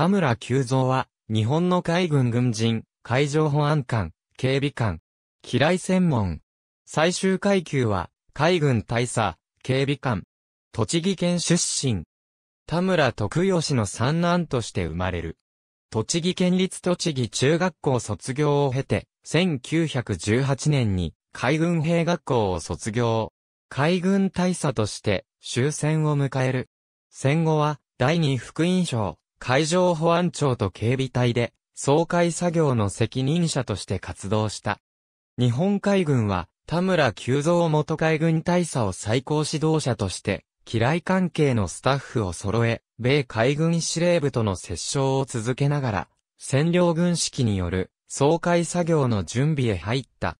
田村久蔵は、日本の海軍軍人、海上保安官、警備官、機雷専門。最終階級は、海軍大佐、警備官。栃木県出身。田村徳義の三男として生まれる。栃木県立栃木中学校卒業を経て、1918年に海軍兵学校を卒業。海軍大佐として終戦を迎える。戦後は第二福音省、海上保安庁と警備隊で、総会作業の責任者として活動した。日本海軍は、田村久蔵元海軍大佐を最高指導者として、機雷関係のスタッフを揃え、米海軍司令部との折衝を続けながら、占領軍式による、総会作業の準備へ入った。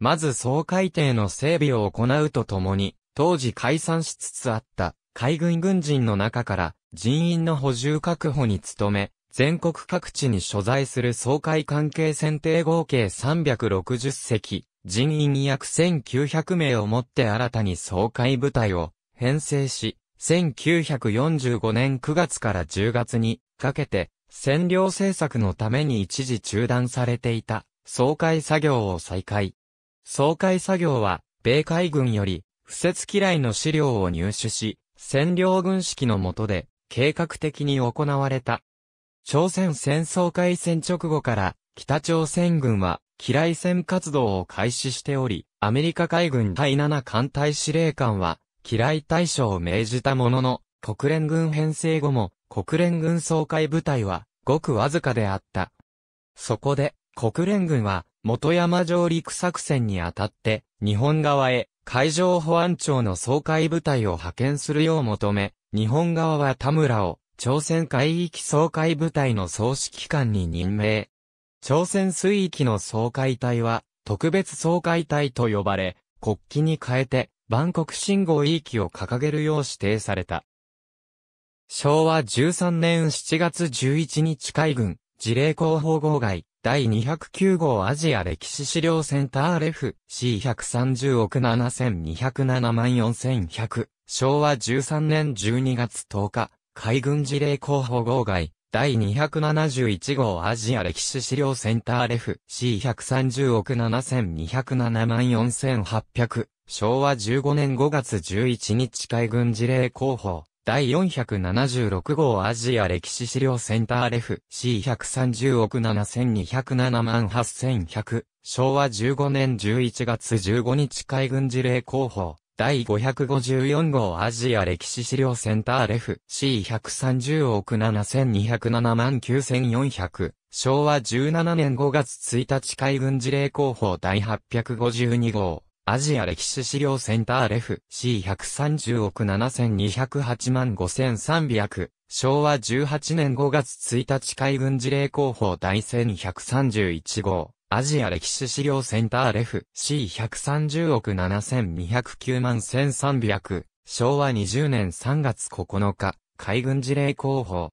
まず総会艇の整備を行うとともに、当時解散しつつあった海軍軍人の中から人員の補充確保に努め、全国各地に所在する総会関係選定合計360席、人員約1900名をもって新たに総会部隊を編成し、1945年9月から10月にかけて、占領政策のために一時中断されていた総会作業を再開。総会作業は、米海軍より、不設嫌いの資料を入手し、占領軍式の下で、計画的に行われた。朝鮮戦争開戦直後から北朝鮮軍は機雷戦活動を開始しており、アメリカ海軍第7艦隊司令官は機雷対将を命じたものの、国連軍編成後も国連軍総会部隊はごくわずかであった。そこで国連軍は元山上陸作戦にあたって日本側へ海上保安庁の総会部隊を派遣するよう求め、日本側は田村を朝鮮海域総会部隊の総指揮官に任命。朝鮮水域の総会隊は特別総会隊と呼ばれ、国旗に変えて万国信号域を掲げるよう指定された。昭和13年7月11日海軍事例広報号外第209号アジア歴史資料センターレフ C130 億7207万4100昭和13年12月10日、海軍事例候補号外、第271号アジア歴史資料センターレフ C130 億7207万4800昭和15年5月11日海軍事例候補。第476号アジア歴史資料センターレフ C130 億7207万8100昭和15年11月15日海軍事例広報第554号アジア歴史資料センターレフ C130 億7207万9400昭和17年5月1日海軍事例広報第852号アジア歴史資料センターレフ C130 億7208万5300昭和18年5月1日海軍事例広報第1131号アジア歴史資料センターレフ C130 億7209万1300昭和20年3月9日海軍事例広報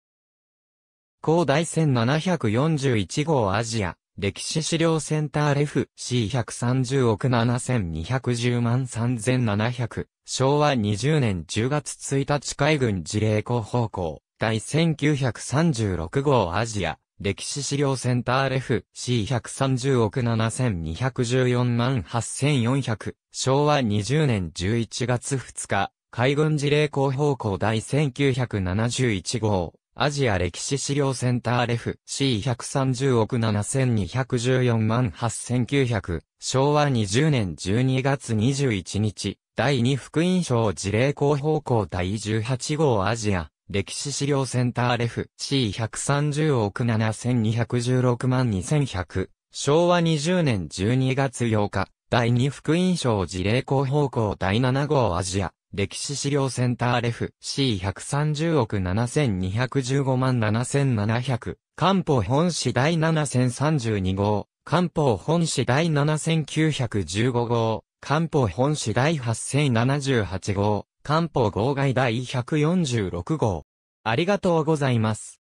高大戦741号アジア歴史資料センターレフ C130 億7210万3700昭和20年10月1日海軍事例広報校第1936号アジア歴史資料センター F。C130 億7214万8400昭和20年11月2日海軍事例広報校第1971号アジア歴史資料センター F。C130 億7214万8900昭和20年12月21日第2福音賞事例広報校第18号アジア歴史資料センターレフ C130 億7216万2100昭和20年12月8日第2福音賞事例広報校第7号アジア歴史資料センターレフ C130 億7215万7700官報本市第7032号官報本市第7915号官報本市第8078号漢方号外第146号。ありがとうございます。